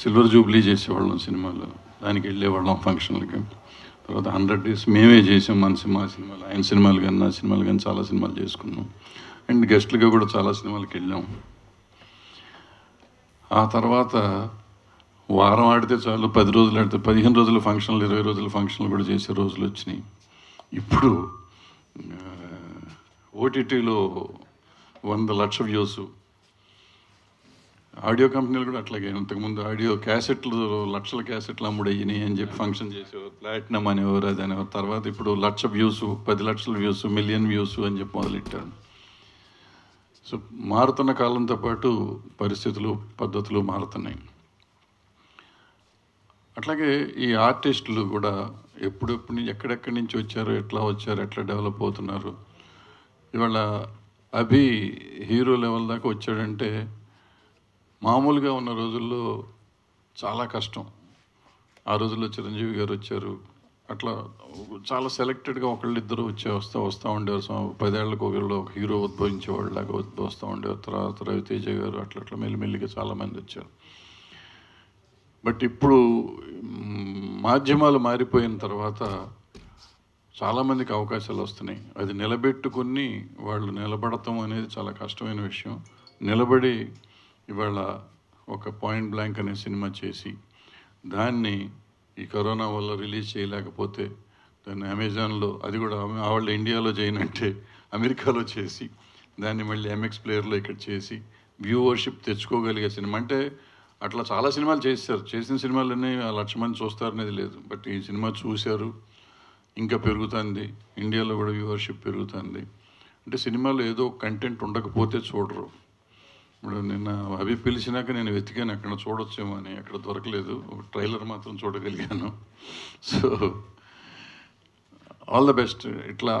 Silver Jubilee చేసేవాళ్ళం సినిమాలు దానికి వెళ్ళేవాళ్ళం ఫంక్షన్లకి తర్వాత హండ్రెడ్ డేస్ మేమే చేసాం మన సినిమా సినిమాలు ఆయన సినిమాలు కానీ నా సినిమాలు కానీ చాలా సినిమాలు చేసుకున్నాం అండ్ గెస్ట్లుగా కూడా చాలా సినిమాలకి వెళ్ళాం ఆ తర్వాత వారం ఆడితే చాలు పది రోజులు ఆడితే పదిహేను రోజుల ఫంక్షన్లు ఇరవై రోజుల ఫంక్షన్లు కూడా చేసే రోజులు వచ్చినాయి ఇప్పుడు ఓటీటీలో వంద లక్ష వ్యూస్ ఆడియో కంపెనీలు కూడా అట్లాగే ఇంతకుముందు ఆడియో క్యాసెట్లు లక్షల క్యాసెట్లు అమ్ముడయ్యినాయి అని చెప్పి ఫంక్షన్ చేసేవారు ప్లాటినం అనేవారు అది అనేవారు తర్వాత ఇప్పుడు లక్ష వ్యూస్ పది లక్షల వ్యూస్ మిలియన్ వ్యూస్ అని చెప్పి మొదలెట్టారు సో మారుతున్న కాలంతో పాటు పరిస్థితులు పద్ధతులు మారుతున్నాయి అట్లాగే ఈ ఆర్టిస్టులు కూడా ఎప్పుడెప్పుడు ఎక్కడెక్కడి నుంచి వచ్చారు ఎట్లా వచ్చారు ఎట్లా డెవలప్ అవుతున్నారు ఇవాళ అభి హీరో లెవెల్ దాకా వచ్చాడంటే మామూలుగా ఉన్న రోజుల్లో చాలా కష్టం ఆ రోజుల్లో చిరంజీవి గారు వచ్చారు అట్లా చాలా సెలెక్టెడ్గా ఒకళ్ళిద్దరు వచ్చే వస్తూ వస్తూ ఉండేవారు పదేళ్లకు ఒకళ్ళు ఒక హీరో ఉద్భవించేవాళ్ళలాగా వస్తూ ఉండేవారు తర్వాత రవితేజ గారు అట్లా అట్లా మెల్లిమెల్లిగా చాలామంది వచ్చారు బట్ ఇప్పుడు మాధ్యమాలు మారిపోయిన తర్వాత చాలామందికి అవకాశాలు వస్తున్నాయి అది నిలబెట్టుకుని వాళ్ళు నిలబడటం అనేది చాలా కష్టమైన విషయం నిలబడి ఇవాళ ఒక పాయింట్ బ్లాంక్ అనే సినిమా చేసి దాన్ని ఈ కరోనా వల్ల రిలీజ్ చేయలేకపోతే దాన్ని అమెజాన్లో అది కూడా వాళ్ళు ఇండియాలో చేయనంటే అమెరికాలో చేసి దాన్ని మళ్ళీ ఎంఎక్స్ ప్లేయర్లో ఇక్కడ చేసి వ్యూవర్షిప్ తెచ్చుకోగలిగే సినిమా అంటే అట్లా చాలా సినిమాలు చేశారు చేసిన సినిమాలన్నీ లక్ష మంది అనేది లేదు బట్ ఈ సినిమా చూశారు ఇంకా పెరుగుతుంది ఇండియాలో కూడా వ్యూవర్షిప్ పెరుగుతుంది అంటే సినిమాలో ఏదో కంటెంట్ ఉండకపోతే చూడరు ఇప్పుడు నిన్న అవి పిలిచినాక నేను వెతికాను అక్కడ చూడొచ్చేమో అని అక్కడ దొరకలేదు ట్రైలర్ మాత్రం చూడగలిగాను సో ఆల్ ద బెస్ట్ ఇట్లా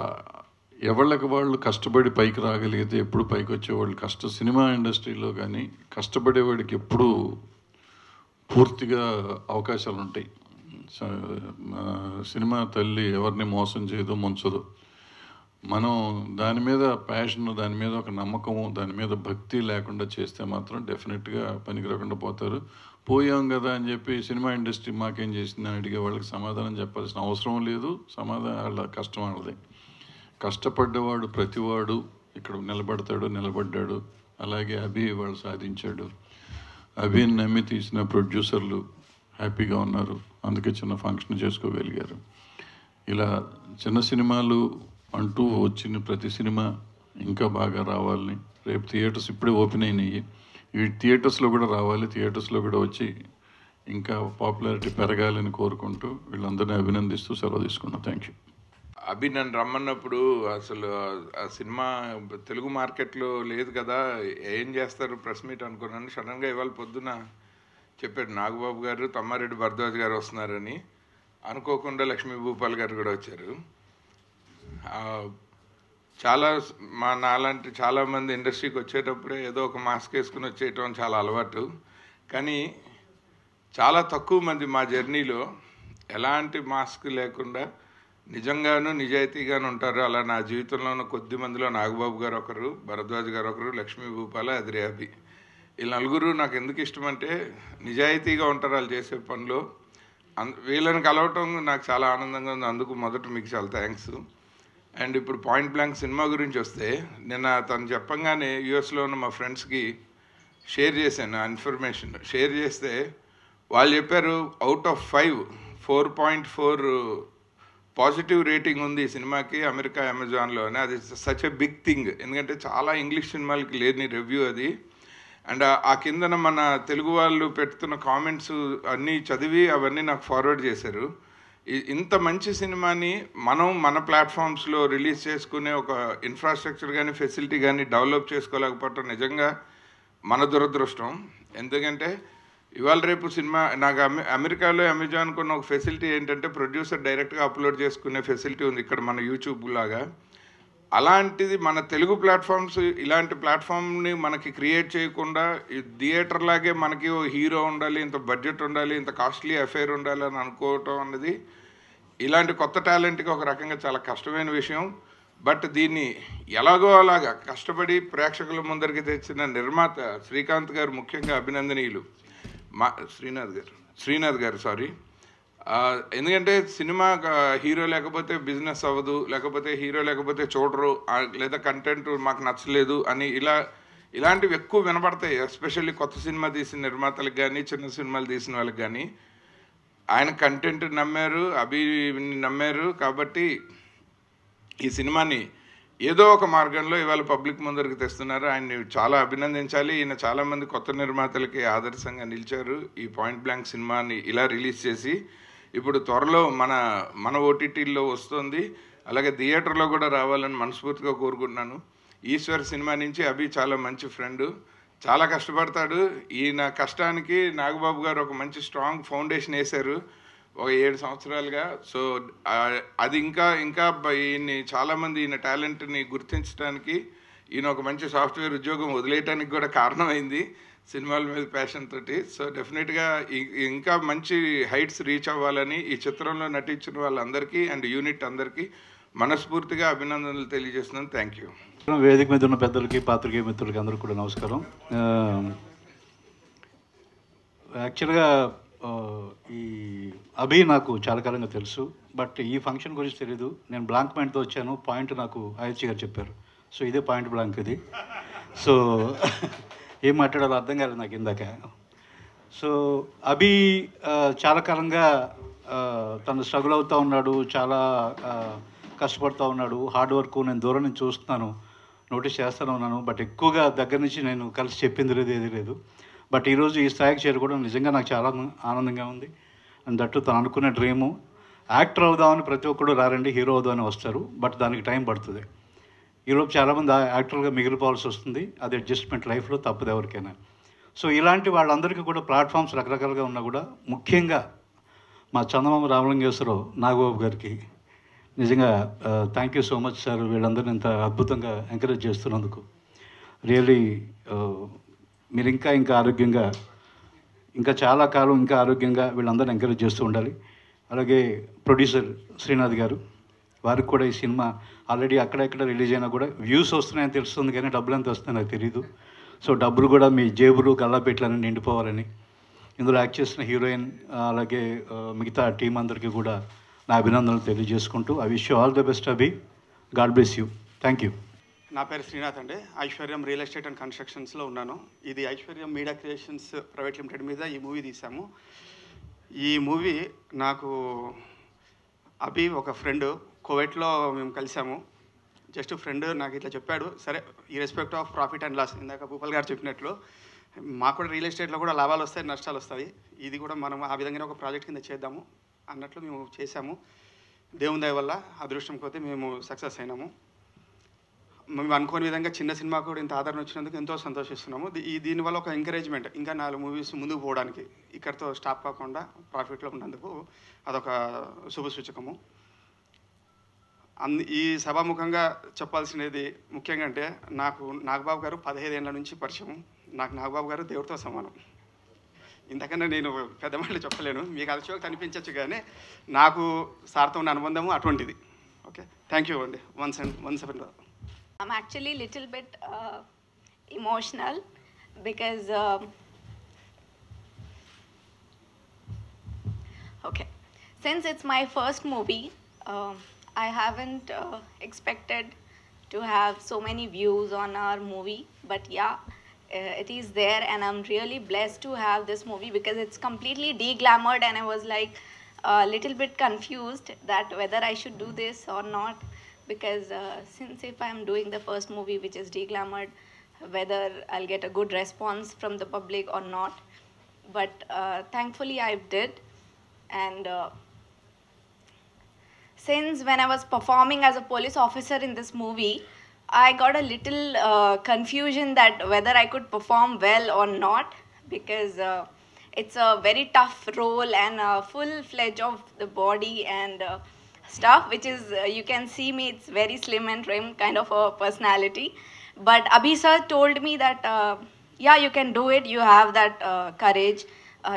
ఎవళ్ళకి వాళ్ళు కష్టపడి పైకి రాగలిగితే ఎప్పుడు పైకి వచ్చేవాళ్ళు కష్ట సినిమా ఇండస్ట్రీలో కానీ కష్టపడేవాడికి ఎప్పుడు పూర్తిగా అవకాశాలు ఉంటాయి సినిమా తల్లి ఎవరిని మోసం చేయదు ముంచదు మనం దాని మీద ప్యాషన్ దాని మీద ఒక నమ్మకము దాని మీద భక్తి లేకుండా చేస్తే మాత్రం డెఫినెట్గా పనికి రాకుండా పోతారు పోయాం కదా అని చెప్పి సినిమా ఇండస్ట్రీ మాకేం చేసింది అని అడిగే వాళ్ళకి సమాధానం చెప్పాల్సిన అవసరం లేదు సమాధానం వాళ్ళ కష్టం వాళ్ళది కష్టపడ్డవాడు ప్రతివాడు ఇక్కడ నిలబడతాడు నిలబడ్డాడు అలాగే అభి వాళ్ళు సాధించాడు అభిని నమ్మి తీసిన ప్రొడ్యూసర్లు హ్యాపీగా ఉన్నారు అందుకే చిన్న ఫంక్షన్ చేసుకోగలిగారు ఇలా చిన్న సినిమాలు అంటూ వచ్చిన ప్రతి సినిమా ఇంకా బాగా రావాలని రేపు థియేటర్స్ ఇప్పుడే ఓపెన్ అయినాయి ఈ థియేటర్స్లో కూడా రావాలి థియేటర్స్లో కూడా వచ్చి ఇంకా పాపులారిటీ పెరగాలని కోరుకుంటూ వీళ్ళందరినీ అభినందిస్తూ సెలవు తీసుకున్నాను థ్యాంక్ యూ అభి నన్ను రమ్మన్నప్పుడు అసలు ఆ సినిమా తెలుగు మార్కెట్లో లేదు కదా ఏం చేస్తారు ప్రెస్ మీట్ అనుకున్నాను సడన్గా ఇవాళ పొద్దున చెప్పాడు నాగబాబు గారు తమ్మారెడ్డి భరద్వాజ్ గారు వస్తున్నారని అనుకోకుండా లక్ష్మీ భూపాల్ గారు కూడా వచ్చారు చాలా మా నాలాంటి చాలామంది ఇండస్ట్రీకి వచ్చేటప్పుడే ఏదో ఒక మాస్క్ వేసుకుని వచ్చేయటం చాలా అలవాటు కానీ చాలా తక్కువ మంది మా జర్నీలో ఎలాంటి మాస్క్ లేకుండా నిజంగాను నిజాయితీగాను ఉంటారు అలా నా జీవితంలోనూ కొద్ది మందిలో నాగబాబు గారు ఒకరు భరద్వాజ్ గారు ఒకరు లక్ష్మీ భూపాల అదిరేబి ఈ నలుగురు నాకు ఎందుకు ఇష్టం అంటే నిజాయితీగా ఉంటారు వాళ్ళు చేసే పనిలో వీళ్ళని కలవటం నాకు చాలా ఆనందంగా ఉంది అందుకు మొదట మీకు చాలా థ్యాంక్స్ అండ్ ఇప్పుడు పాయింట్ బ్లాంక్ సినిమా గురించి వస్తే నిన్న తను చెప్పంగానే యుఎస్లో ఉన్న మా ఫ్రెండ్స్కి షేర్ చేశాను ఆ ఇన్ఫర్మేషన్ షేర్ చేస్తే వాళ్ళు చెప్పారు out of five four point four positive rating ఉంది ఈ సినిమాకి అమెరికా అమెజాన్లోనే అది సచ్ ఎ బిగ్ థింగ్ ఎందుకంటే చాలా ఇంగ్లీష్ సినిమాలకి లేని రివ్యూ అది అండ్ ఆ కిందన మన తెలుగు వాళ్ళు పెడుతున్న కామెంట్స్ అన్నీ చదివి అవన్నీ నాకు ఫార్వర్డ్ చేశారు ఇంత మంచి సినిమాని మనం మన ప్లాట్ఫామ్స్లో రిలీజ్ చేసుకునే ఒక ఇన్ఫ్రాస్ట్రక్చర్ కానీ ఫెసిలిటీ కానీ డెవలప్ చేసుకోలేకపోవటం నిజంగా మన దురదృష్టం ఎందుకంటే ఇవాళ రేపు సినిమా నాకు అమె అమెరికాలో అమెజాన్ కొన్న ఒక ఫెసిలిటీ ఏంటంటే ప్రొడ్యూసర్ డైరెక్ట్గా అప్లోడ్ చేసుకునే ఫెసిలిటీ ఉంది ఇక్కడ మన యూట్యూబ్ లాగా అలాంటిది మన తెలుగు ప్లాట్ఫామ్స్ ఇలాంటి ప్లాట్ఫామ్ని మనకి క్రియేట్ చేయకుండా థియేటర్ లాగే మనకి ఓ హీరో ఉండాలి ఇంత బడ్జెట్ ఉండాలి ఇంత కాస్ట్లీ అఫైర్ ఉండాలి అని అనుకోవటం అన్నది ఇలాంటి కొత్త టాలెంట్కి ఒక రకంగా చాలా కష్టమైన విషయం బట్ దీన్ని ఎలాగో అలాగా కష్టపడి ప్రేక్షకుల ముందరికి తెచ్చిన నిర్మాత శ్రీకాంత్ గారు ముఖ్యంగా అభినందనీయులు మా శ్రీనాథ్ గారు శ్రీనాథ్ గారు సారీ ఎందుకంటే సినిమా హీరో లేకపోతే బిజినెస్ అవ్వదు లేకపోతే హీరో లేకపోతే చూడరు లేదా కంటెంట్ మాకు నచ్చలేదు అని ఇలా ఇలాంటివి ఎక్కువ వినపడతాయి ఎస్పెషల్లీ కొత్త సినిమా తీసిన నిర్మాతలకు కానీ చిన్న సినిమాలు తీసిన వాళ్ళకి కానీ ఆయన కంటెంట్ నమ్మారు అభి నమ్మారు కాబట్టి ఈ సినిమాని ఏదో ఒక మార్గంలో ఇవాళ పబ్లిక్ ముందరికి తెస్తున్నారు ఆయన్ని చాలా అభినందించాలి ఈయన చాలామంది కొత్త నిర్మాతలకి ఆదర్శంగా నిలిచారు ఈ పాయింట్ బ్లాంక్ సినిమాని ఇలా రిలీజ్ చేసి ఇప్పుడు త్వరలో మన మన ఓటీటీల్లో వస్తుంది అలాగే థియేటర్లో కూడా రావాలని మనస్ఫూర్తిగా కోరుకుంటున్నాను ఈశ్వర్ సినిమా నుంచి అభి చాలా మంచి ఫ్రెండ్ చాలా కష్టపడతాడు ఈయన కష్టానికి నాగబాబు గారు ఒక మంచి స్ట్రాంగ్ ఫౌండేషన్ వేశారు ఒక ఏడు సంవత్సరాలుగా సో అది ఇంకా ఇంకా ఈయన్ని చాలామంది ఈయన టాలెంట్ని గుర్తించడానికి ఈయన ఒక మంచి సాఫ్ట్వేర్ ఉద్యోగం వదిలేయటానికి కూడా కారణమైంది సినిమాల మీద ప్యాషన్ తోటి సో డెఫినెట్గా ఇంకా మంచి హైట్స్ రీచ్ అవ్వాలని ఈ చిత్రంలో నటించిన వాళ్ళందరికీ అండ్ యూనిట్ అందరికీ మనస్ఫూర్తిగా అభినందనలు తెలియజేస్తున్నాను థ్యాంక్ యూ వేదిక మీద ఉన్న పెద్దలకి పాత్రికేయ మిత్రులకి అందరికి కూడా నమస్కారం యాక్చువల్గా ఈ అభి నాకు చాలా కాలంగా తెలుసు బట్ ఈ ఫంక్షన్ గురించి తెలీదు నేను బ్లాంక్ పాయింట్తో వచ్చాను పాయింట్ నాకు ఆయచ్చి గారు చెప్పారు సో ఇదే పాయింట్ బ్లాంక్ ఇది సో ఏం మాట్లాడాలో అర్థం కాలేదు నాకు ఇందాక సో అభి చాలా కాలంగా తను స్ట్రగుల్ అవుతూ ఉన్నాడు చాలా కష్టపడుతూ ఉన్నాడు హార్డ్ వర్క్ నేను దూరం నుంచి చూస్తున్నాను నోటీస్ చేస్తూనే ఉన్నాను బట్ ఎక్కువగా దగ్గర నుంచి నేను కలిసి చెప్పింది లేదు ఏది లేదు బట్ ఈరోజు ఈ స్థాయికి చేరుకోవడం నిజంగా నాకు చాలా ఆనందంగా ఉంది అండ్ దట్టు తను అనుకున్న డ్రీము యాక్టర్ అవుదామని ప్రతి ఒక్కరు రారండి హీరో అవుదామని వస్తారు బట్ దానికి టైం పడుతుంది ఈలోపు చాలామంది యాక్టర్గా మిగిలిపోవాల్సి వస్తుంది అది అడ్జస్ట్మెంట్ లైఫ్లో తప్పదు ఎవరికైనా సో ఇలాంటి వాళ్ళందరికీ కూడా ప్లాట్ఫామ్స్ రకరకాలుగా ఉన్నా కూడా ముఖ్యంగా మా చందమామ రామలింగేశ్వరరావు నాగబాబు గారికి నిజంగా thank you so much sir వీళ్ళందరినీ ఇంత అద్భుతంగా ఎంకరేజ్ చేస్తున్నందుకు రియలీ మీరు ఇంకా ఇంకా ఆరోగ్యంగా ఇంకా చాలా కాలం ఇంకా ఆరోగ్యంగా వీళ్ళందరినీ ఎంకరేజ్ చేస్తూ ఉండాలి అలాగే ప్రొడ్యూసర్ శ్రీనాథ్ గారు వారికి కూడా ఈ సినిమా ఆల్రెడీ అక్కడెక్కడ రిలీజ్ అయినా కూడా వ్యూస్ వస్తున్నాయని తెలుస్తుంది కానీ డబ్బులు ఎంత వస్తుందో నాకు తెలియదు సో డబ్బులు కూడా మీ జేబులు గల్లాపెట్లని నిండిపోవాలని ఇందులో యాక్ట్ చేసిన హీరోయిన్ అలాగే మిగతా టీం అందరికీ కూడా నా అభినందనలు తెలియజేసుకుంటూ I wish you all the best Abhi God bless you thank you నా పేరు శ్రీనాథ్ అండి ఐశ్వర్యం రియల్ ఎస్టేట్ అండ్ కన్స్ట్రక్షన్స్లో ఉన్నాను ఇది ఐశ్వర్యం మీడియా క్రియేషన్స్ ప్రైవేట్ లిమిటెడ్ మీద ఈ మూవీ తీసాము ఈ మూవీ నాకు అభి ఒక ఫ్రెండు కోవెట్లో మేము కలిసాము జస్ట్ ఫ్రెండ్ నాకు ఇట్లా చెప్పాడు సరే ఈ respect of profit and loss ఇందాక భూపాల్ గారు చెప్పినట్లు మాకు కూడా రియల్ ఎస్టేట్లో కూడా లాభాలు వస్తాయి నష్టాలు వస్తాయి ఇది కూడా మనం ఆ విధంగానే ఒక ప్రాజెక్ట్ కింద చేద్దాము అన్నట్లు మేము చేశాము దేవుని దయ వల్ల అదృష్టం కొద్దీ మేము సక్సెస్ అయినాము మేము అనుకోని విధంగా చిన్న సినిమా కూడా ఇంత ఆదరణ వచ్చినందుకు ఎంతో సంతోషిస్తున్నాము ఈ దీనివల్ల ఒక ఎంకరేజ్మెంట్ ఇంకా నాలుగు మూవీస్ ముందుకు పోవడానికి ఇక్కడితో స్టాప్ కాకుండా ప్రాఫిట్లో ఉన్నందుకు అదొక శుభసూచకము అందు ఈ సభాముఖంగా చెప్పాల్సినది ముఖ్యంగా అంటే నాకు నాగబాబు గారు పదహైదేళ్ల నుంచి పరిచయం నాకు నాగబాబు గారు దేవుడితో సమానం ఇంతకన్నా నేను పెద్ద మాటలు చెప్పలేను మీకు అది చూడక కనిపించవచ్చు కానీ నాకు సార్తో ఉన్న అనుబంధము అటువంటిది ఓకే థ్యాంక్ యూ అండి one second one seven actually little bit emotional because okay since it's my first movie I haven't uh, expected to have so many views on our movie but yeah uh, it is there and I'm really blessed to have this movie because it's completely deglamored and I was like a little bit confused that whether I should do this or not because uh, since if I'm doing the first movie which is deglamored whether I'll get a good response from the public or not but uh, thankfully I did and uh, since when I was performing as a police officer in this movie, I got a little uh, confusion that whether I could perform well or not because uh, it's a very tough role and full fledged of the body and uh, stuff, which is uh, you can see me, it's very slim and trim kind of a personality. But Abhi sir told me that, uh, yeah, you can do it, you have that courage,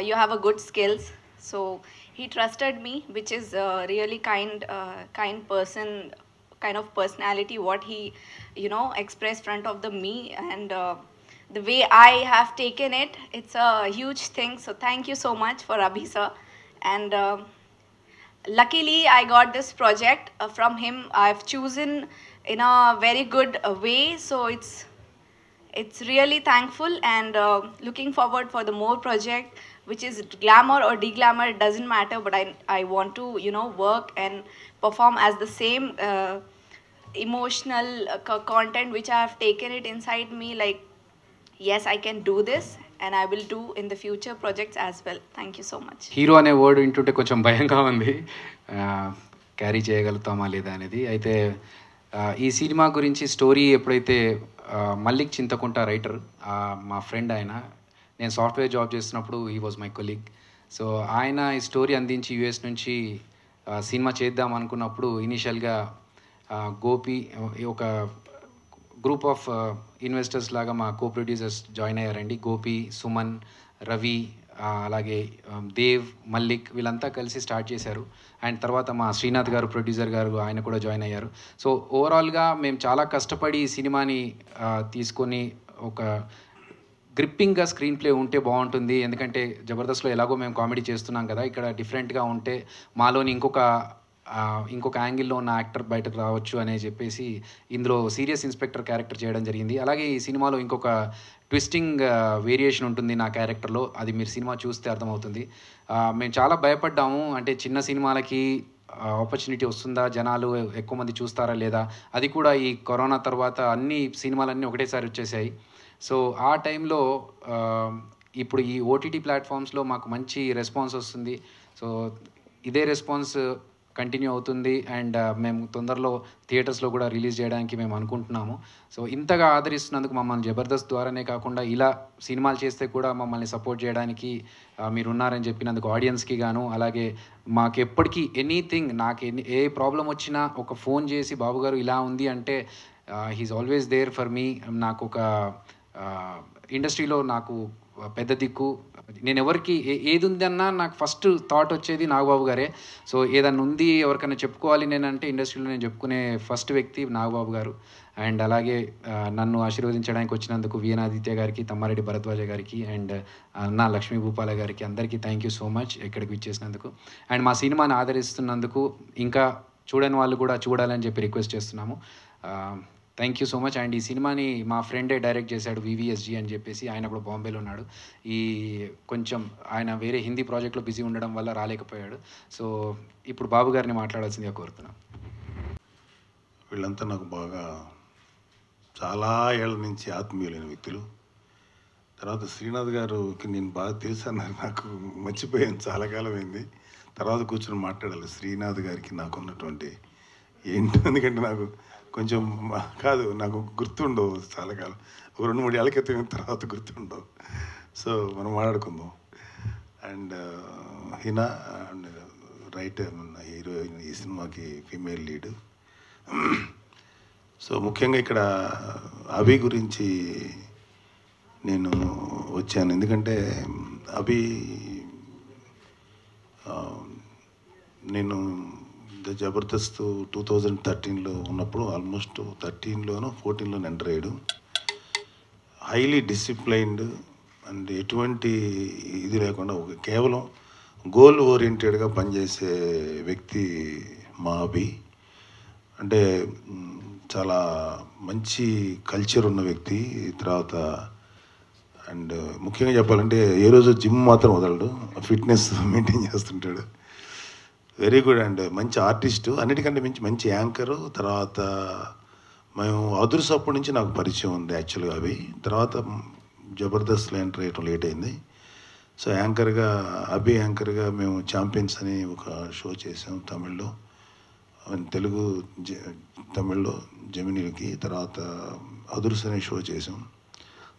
you have a good skills. So he trusted me which is a uh, really kind uh, kind person kind of personality what he you know expressed front of the me and uh, the way I have taken it. It's a huge thing. So thank you so much for Abhi sir. And uh, luckily, I got this project from him. I've chosen in a very good way. So it's it's really thankful and uh, looking forward for the more project which is glamour or deglamour it doesn't matter but I, I want to you know work and perform as the same uh, emotional uh, content which I have taken it inside me like yes I can do this and I will do in the future projects as well. Thank you so much. Hero అనే into వింటుంటే కొంచెం భయంగా ఉంది carry చేయగలుగుతామా లేదా అనేది అయితే ఈ cinema గురించి స్టోరీ ఎప్పుడైతే మల్లిక్ చింతకుంట రైటర్ మా ఫ్రెండ్ ఆయన నేను సాఫ్ట్వేర్ జాబ్ చేసినప్పుడు ఈ వాజ్ మై కొలీగ్ సో ఆయన ఈ స్టోరీ అందించి యుఎస్ నుంచి సినిమా చేద్దాం అనుకున్నప్పుడు ఇనీషియల్గా గోపి ఒక గ్రూప్ ఆఫ్ ఇన్వెస్టర్స్ లాగా మా కో ప్రొడ్యూసర్స్ జాయిన్ అయ్యారండి గోపి సుమన్ రవి అలాగే దేవ్ మల్లిక్ వీళ్ళంతా కలిసి స్టార్ట్ చేశారు అండ్ తర్వాత మా శ్రీనాథ్ గారు ప్రొడ్యూసర్ గారు ఆయన కూడా జాయిన్ అయ్యారు సో ఓవరాల్గా మేము చాలా కష్టపడి ఈ సినిమాని తీసుకొని ఒక గ్రిప్పింగ్గా స్క్రీన్ ప్లే ఉంటే బాగుంటుంది ఎందుకంటే జబర్దస్త్లో ఎలాగో మేము కామెడీ చేస్తున్నాం కదా ఇక్కడ డిఫరెంట్గా ఉంటే మాలోని ఇంకొక ఇంకొక యాంగిల్లో ఉన్న యాక్టర్ బయటకు రావచ్చు అనే చెప్పేసి ఇందులో సీరియస్ ఇన్స్పెక్టర్ క్యారెక్టర్ చేయడం జరిగింది అలాగే ఈ సినిమాలో ఇంకొక ట్విస్టింగ్ వేరియేషన్ ఉంటుంది నా క్యారెక్టర్లో అది మీరు సినిమా చూస్తే అర్థమవుతుంది మేము చాలా భయపడ్డాము అంటే చిన్న సినిమాలకి ఆపర్చునిటీ వస్తుందా జనాలు ఎక్కువ మంది చూస్తారా లేదా అది కూడా ఈ కరోనా తర్వాత అన్ని సినిమాలన్నీ ఒకటేసారి వచ్చేసాయి సో ఆ టైంలో ఇప్పుడు ఈ ఓటీటీ ప్లాట్ఫామ్స్లో మాకు మంచి రెస్పాన్స్ వస్తుంది సో ఇదే రెస్పాన్స్ కంటిన్యూ అవుతుంది అండ్ uh, మేము తొందరలో థియేటర్స్లో కూడా రిలీజ్ చేయడానికి మేము అనుకుంటున్నాము సో ఇంతగా ఆదరిస్తున్నందుకు మమ్మల్ని జబర్దస్త్ ద్వారానే కాకుండా ఇలా సినిమాలు చేస్తే కూడా మమ్మల్ని సపోర్ట్ చేయడానికి uh, మీరున్నారని చెప్పినందుకు ఆడియన్స్కి గాను అలాగే మాకు ఎప్పటికీ ఎనీథింగ్ నాకు ఎన్ని ఏ ప్రాబ్లం వచ్చినా ఒక ఫోన్ చేసి బాబుగారు ఇలా ఉంది అంటే he is always there for me నాకు ఒక ఇండస్ట్రీలో uh, నాకు పెద్ద దిక్కు నేను ఎవరికి ఏది ఉందన్నా నాకు ఫస్ట్ థాట్ వచ్చేది నాగబాబు గారే సో ఏదన్నా ఉంది ఎవరికైనా చెప్పుకోవాలి నేనంటే ఇండస్ట్రీలో నేను చెప్పుకునే ఫస్ట్ వ్యక్తి నాగబాబు గారు అండ్ అలాగే నన్ను ఆశీర్వదించడానికి వచ్చినందుకు ఆదిత్య గారికి తమ్మారెడ్డి భరద్వాజ గారికి అండ్ అన్న లక్ష్మీ భూపాల గారికి అందరికీ థ్యాంక్ యూ సో మచ్ ఎక్కడికి విచ్చేసినందుకు అండ్ మా సినిమాని ఆదరిస్తున్నందుకు ఇంకా చూడని వాళ్ళు కూడా చూడాలని చెప్పి రిక్వెస్ట్ చేస్తున్నాము thank you so much and ఈ సినిమాని మా ఫ్రెండే డైరెక్ట్ చేశాడు వివిఎస్జీ అని చెప్పేసి ఆయన కూడా బాంబేలో ఉన్నాడు ఈ కొంచెం ఆయన వేరే హిందీ ప్రాజెక్ట్లో బిజీ ఉండడం వల్ల రాలేకపోయాడు సో ఇప్పుడు బాబు గారిని మాట్లాడాల్సిందిగా కోరుతున్నాం వీళ్ళంతా నాకు బాగా చాలా ఏళ్ళ నుంచి ఆత్మీయులైన వ్యక్తులు తర్వాత శ్రీనాథ్ గారుకి నేను బాగా తెలుసు అన్నారు నాకు మర్చిపోయాను చాలా కాలం అయింది తర్వాత కూర్చొని మాట్లాడాలి శ్రీనాథ్ గారికి నాకు ఉన్నటువంటి ఏంటి ఎందుకంటే నాకు కొంచెం కాదు నాకు గుర్తుండవు చాలా కాలం ఒక రెండు మూడు ఏళ్ళకి క్రితం తర్వాత గుర్తుండవు సో మనం మాట్లాడుకుందాం and Hina and right heroine ఈ సినిమాకి ఫీమేల్ లీడ్ సో ముఖ్యంగా ఇక్కడ అభి గురించి నేను వచ్చాను ఎందుకంటే అభి నేను ద జబర్దస్త్ టూ థౌజండ్ థర్టీన్లో ఉన్నప్పుడు ఆల్మోస్ట్ థర్టీన్లోనో ఫోర్టీన్లోనే ఎంటర్ అయ్యాడు హైలీ డిసిప్లైన్డ్ అండ్ ఎటువంటి ఇది లేకుండా కేవలం గోల్ ఓరియంటెడ్గా పనిచేసే వ్యక్తి మా అభి అంటే చాలా మంచి కల్చర్ ఉన్న వ్యక్తి తర్వాత అండ్ ముఖ్యంగా చెప్పాలంటే ఏ రోజు జిమ్ మాత్రం వదలడు ఫిట్నెస్ మెయింటైన్ చేస్తుంటాడు వెరీ గుడ్ అండ్ మంచి ఆర్టిస్టు అన్నిటికంటే మించి మంచి యాంకరు తర్వాత మేము అదుర్స్ అప్పటి నుంచి నాకు పరిచయం ఉంది యాక్చువల్గా అవి తర్వాత జబర్దస్త్ ఎంటర్ అయ్యటం లేట్ అయింది సో యాంకర్గా అభి యాంకర్గా మేము ఛాంపియన్స్ అని ఒక షో చేసాం తమిళ్లో తెలుగు తమిళ్లో జమినీలకి తర్వాత అదుర్స్ అనే షో చేసాం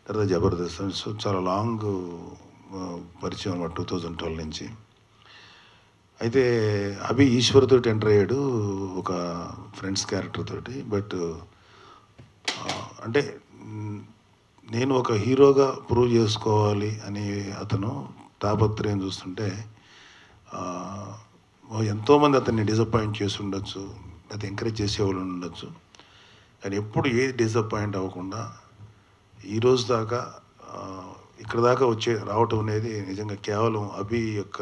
తర్వాత జబర్దస్త్ సో చాలా లాంగ్ పరిచయం అనమాట టూ థౌజండ్ ట్వెల్వ్ నుంచి అయితే అభి ఈశ్వర్ తోటి ఎంటర్ అయ్యాడు ఒక ఫ్రెండ్స్ క్యారెక్టర్ తోటి బట్ అంటే నేను ఒక హీరోగా ప్రూవ్ చేసుకోవాలి అని అతను తాపత్రయం చూస్తుంటే ఎంతోమంది అతన్ని డిసప్పాయింట్ చేసి ఉండొచ్చు అది ఎంకరేజ్ చేసేవాళ్ళు ఉండొచ్చు కానీ ఎప్పుడు ఏది డిసప్పాయింట్ అవ్వకుండా ఈరోజు దాకా ఇక్కడ దాకా వచ్చే రావటం అనేది నిజంగా కేవలం అభి యొక్క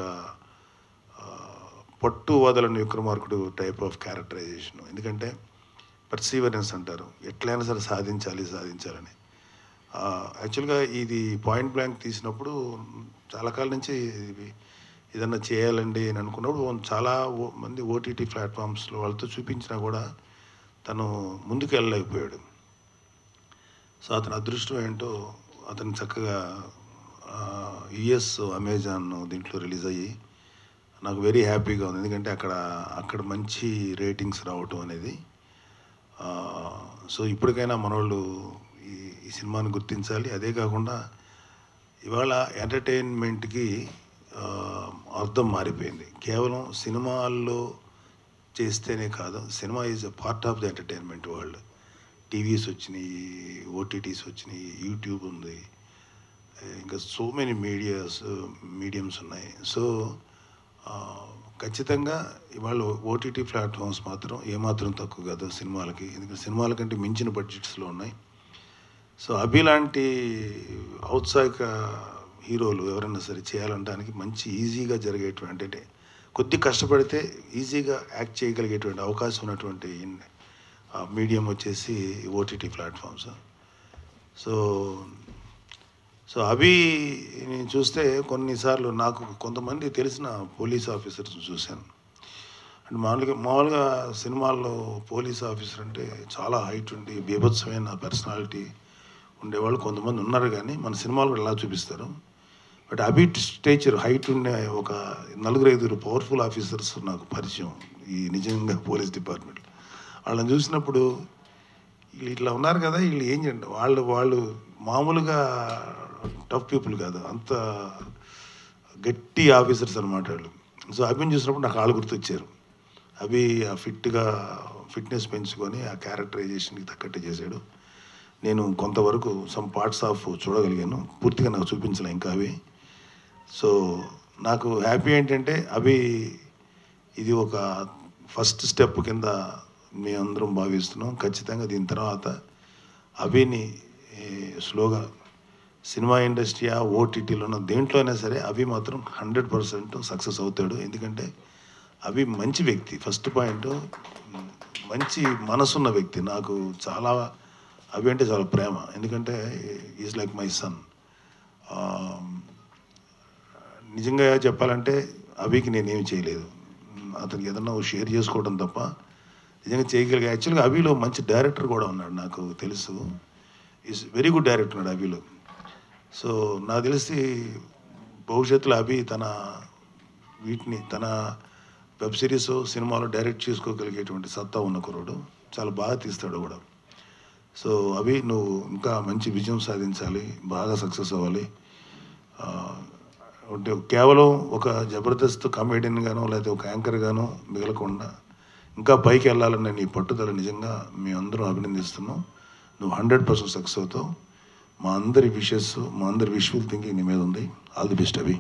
పట్టు వదలని విక్రమార్కుడు టైప్ ఆఫ్ క్యారెక్టరైజేషన్ ఎందుకంటే పర్సీవరెన్స్ అంటారు ఎట్లయినా సరే సాధించాలి సాధించాలని యాక్చువల్గా ఇది పాయింట్ బ్లాంక్ తీసినప్పుడు చాలా కాలం నుంచి ఏదన్నా చేయాలండి అని అనుకున్నప్పుడు చాలా మంది ఓటీటీ ప్లాట్ఫామ్స్లో వాళ్ళతో చూపించినా కూడా తను ముందుకు వెళ్ళలేకపోయాడు సో అతని అదృష్టం ఏంటో అతను చక్కగా యుఎస్ అమెజాన్ దీంట్లో రిలీజ్ అయ్యి నాకు వెరీ హ్యాపీగా ఉంది ఎందుకంటే అక్కడ అక్కడ మంచి రేటింగ్స్ రావటం అనేది సో ఇప్పటికైనా మనోళ్ళు ఈ ఈ సినిమాను గుర్తించాలి అదే కాకుండా ఇవాళ ఎంటర్టైన్మెంట్కి అర్థం మారిపోయింది కేవలం సినిమాల్లో చేస్తేనే కాదు cinema is a part of the entertainment world TVs వచ్చినాయి ఓటీటీస్ వచ్చినాయి యూట్యూబ్ ఉంది ఇంకా సో మెనీ మీడియాస్ మీడియంస్ ఉన్నాయి సో ఖచ్చితంగా ఇవాళ ఓటీటీ ప్లాట్ఫామ్స్ మాత్రం ఏమాత్రం తక్కువ కాదు సినిమాలకి ఎందుకంటే సినిమాల కంటే మించిన బడ్జెట్స్లో ఉన్నాయి సో అభి లాంటి ఔత్సాహిక హీరోలు ఎవరైనా సరే చేయాలనడానికి మంచి ఈజీగా జరిగేటువంటి అంటే కొద్ది కష్టపడితే ఈజీగా యాక్ట్ చేయగలిగేటువంటి అవకాశం ఉన్నటువంటి మీడియం వచ్చేసి ఓటీటీ ప్లాట్ఫామ్స్ సో సో అవి నేను చూస్తే కొన్నిసార్లు నాకు కొంతమంది తెలిసిన పోలీస్ ఆఫీసర్స్ చూశాను అండ్ మామూలుగా మామూలుగా సినిమాల్లో పోలీస్ ఆఫీసర్ అంటే చాలా హైట్ ఉండి బీభత్సమైన పర్సనాలిటీ ఉండేవాళ్ళు కొంతమంది ఉన్నారు కానీ మన సినిమాలు కూడా ఎలా చూపిస్తారు బట్ అభి స్టేచర్ హైట్ ఉండే ఒక నలుగురు ఐదుగురు పవర్ఫుల్ ఆఫీసర్స్ నాకు పరిచయం ఈ నిజంగా పోలీస్ డిపార్ట్మెంట్ వాళ్ళని చూసినప్పుడు వీళ్ళు ఇట్లా ఉన్నారు కదా వీళ్ళు ఏం చేయండి వాళ్ళు వాళ్ళు మామూలుగా టఫ్ పీపుల్ కాదు అంత గట్టి ఆఫీసర్స్ అనమాట వాళ్ళు సో అభిని చూసినప్పుడు నాకు ఆళ్ళు గుర్తొచ్చారు అవి ఆ ఫిట్గా ఫిట్నెస్ పెంచుకొని ఆ క్యారెక్టరైజేషన్కి తగ్గట్టు చేశాడు నేను కొంతవరకు సమ్ పార్ట్స్ ఆఫ్ చూడగలిగాను పూర్తిగా నాకు చూపించలే ఇంకా అవి సో నాకు హ్యాపీ ఏంటంటే అవి ఇది ఒక ఫస్ట్ స్టెప్ కింద మేమందరం భావిస్తున్నాం ఖచ్చితంగా దీని తర్వాత అవిని స్లోగా సినిమా ఇండస్ట్రీయా దేంట్లో అయినా సరే అవి మాత్రం హండ్రెడ్ పర్సెంట్ సక్సెస్ అవుతాడు ఎందుకంటే అవి మంచి వ్యక్తి ఫస్ట్ పాయింట్ మంచి మనసున్న వ్యక్తి నాకు చాలా అవి అంటే చాలా ప్రేమ ఎందుకంటే ఈజ్ లైక్ మై సన్ నిజంగా చెప్పాలంటే అవికి నేనేమి చేయలేదు అతనికి ఏదన్నా షేర్ చేసుకోవడం తప్ప నిజంగా చేయగలిగా యాక్చువల్గా అవిలో మంచి డైరెక్టర్ కూడా ఉన్నాడు నాకు తెలుసు ఈజ్ వెరీ గుడ్ డైరెక్టర్ ఉన్నాడు అవిలో సో నాకు తెలిసి భవిష్యత్తులో అభి తన వీటిని తన వెబ్ సిరీస్ సినిమాలో డైరెక్ట్ చేసుకోగలిగేటువంటి సత్తా ఉన్న కుర్రాడు చాలా బాగా తీస్తాడు కూడా సో అవి నువ్వు ఇంకా మంచి విజయం సాధించాలి బాగా సక్సెస్ అవ్వాలి అంటే కేవలం ఒక జబర్దస్త్ కామెడియన్గానో లేకపోతే ఒక యాంకర్గానో మిగలకుండా ఇంకా పైకి వెళ్ళాలని నీ పట్టుదల నిజంగా మేమందరం అభినందిస్తున్నాం నువ్వు హండ్రెడ్ పర్సెంట్ సక్సెస్ అవుతావు మా అందరి విషెస్ మా అందరి విషువల్ థింకింగ్ నీ మీద ఉంది ఆల్ ది బెస్ట్ అవి